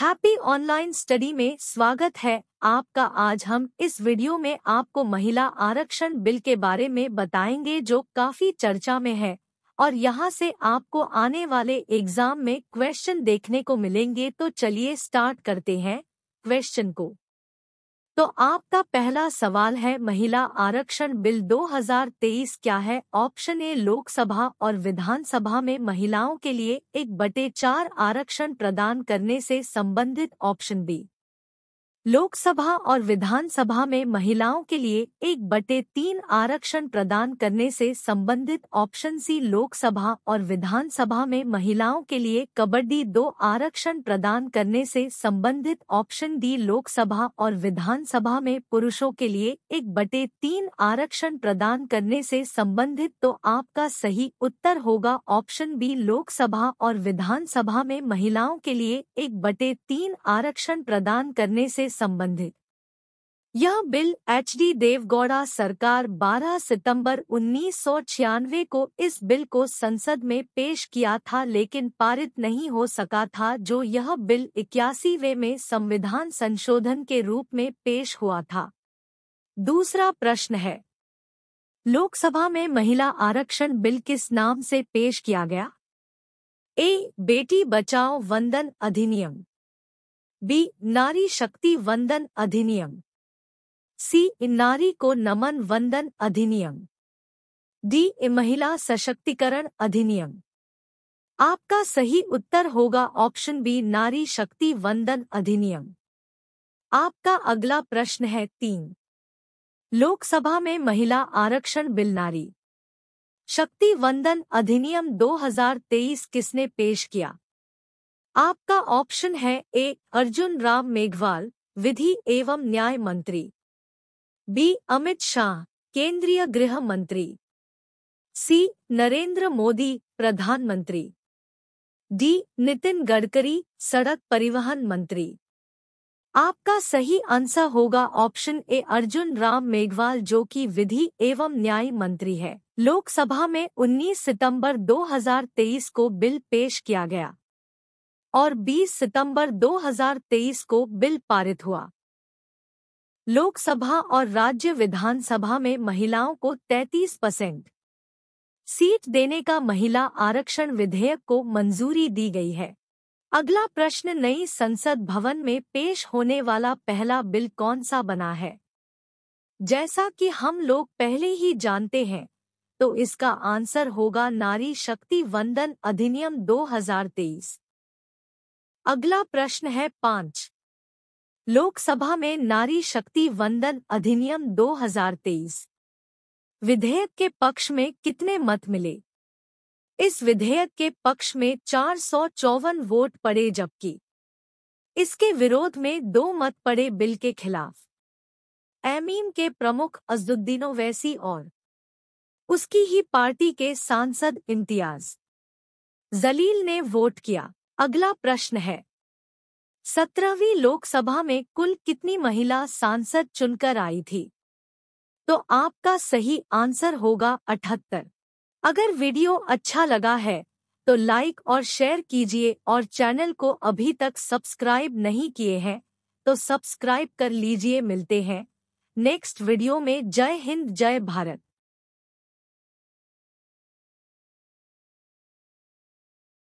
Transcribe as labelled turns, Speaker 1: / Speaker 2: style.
Speaker 1: Happy online study में स्वागत है आपका आज हम इस वीडियो में आपको महिला आरक्षण बिल के बारे में बताएंगे जो काफी चर्चा में है और यहाँ से आपको आने वाले एग्जाम में क्वेश्चन देखने को मिलेंगे तो चलिए स्टार्ट करते हैं क्वेश्चन को तो आपका पहला सवाल है महिला आरक्षण बिल 2023 क्या है ऑप्शन ए लोकसभा और विधानसभा में महिलाओं के लिए एक बटे चार आरक्षण प्रदान करने से संबंधित ऑप्शन बी लोकसभा और विधानसभा में महिलाओं के लिए एक बटे तीन आरक्षण प्रदान करने से संबंधित ऑप्शन सी लोकसभा और विधानसभा में महिलाओं के लिए कबड्डी दो आरक्षण प्रदान करने से संबंधित ऑप्शन डी लोकसभा और विधानसभा में पुरुषों के लिए एक बटे तीन आरक्षण प्रदान करने से संबंधित तो आपका सही उत्तर होगा ऑप्शन बी लोकसभा और विधानसभा में महिलाओं के लिए एक बटे तीन आरक्षण प्रदान करने से संबंधित यह बिल एच डी देवगौड़ा सरकार 12 सितंबर उन्नीस को इस बिल को संसद में पेश किया था लेकिन पारित नहीं हो सका था जो यह बिल इक्यासीवे में संविधान संशोधन के रूप में पेश हुआ था दूसरा प्रश्न है लोकसभा में महिला आरक्षण बिल किस नाम से पेश किया गया ए बेटी बचाओ वंदन अधिनियम बी नारी शक्ति वंदन अधिनियम सी नारी को नमन वंदन अधिनियम डी महिला सशक्तिकरण अधिनियम आपका सही उत्तर होगा ऑप्शन बी नारी शक्ति वंदन अधिनियम आपका अगला प्रश्न है तीन लोकसभा में महिला आरक्षण बिल नारी शक्ति वंदन अधिनियम 2023 किसने पेश किया आपका ऑप्शन है ए अर्जुन राम मेघवाल विधि एवं न्याय मंत्री बी अमित शाह केंद्रीय गृह मंत्री सी नरेंद्र मोदी प्रधानमंत्री डी नितिन गडकरी सड़क परिवहन मंत्री आपका सही आंसर होगा ऑप्शन ए अर्जुन राम मेघवाल जो कि विधि एवं न्याय मंत्री है लोकसभा में 19 सितंबर 2023 को बिल पेश किया गया और 20 सितंबर 2023 को बिल पारित हुआ लोकसभा और राज्य विधानसभा में महिलाओं को 33 परसेंट सीट देने का महिला आरक्षण विधेयक को मंजूरी दी गई है अगला प्रश्न नई संसद भवन में पेश होने वाला पहला बिल कौन सा बना है जैसा कि हम लोग पहले ही जानते हैं तो इसका आंसर होगा नारी शक्ति वंदन अधिनियम 2023। अगला प्रश्न है पांच लोकसभा में नारी शक्ति वंदन अधिनियम 2023 विधेयक के पक्ष में कितने मत मिले इस विधेयक के पक्ष में चार सौ चौवन वोट पड़े जबकि इसके विरोध में दो मत पड़े बिल के खिलाफ एमीम के प्रमुख अजदुद्दीन और उसकी ही पार्टी के सांसद इम्तियाज जलील ने वोट किया अगला प्रश्न है सत्रहवीं लोकसभा में कुल कितनी महिला सांसद चुनकर आई थी तो आपका सही आंसर होगा अठहत्तर अगर वीडियो अच्छा लगा है तो लाइक और शेयर कीजिए और चैनल को अभी तक सब्सक्राइब नहीं किए हैं तो सब्सक्राइब कर लीजिए मिलते हैं नेक्स्ट वीडियो में जय हिंद जय भारत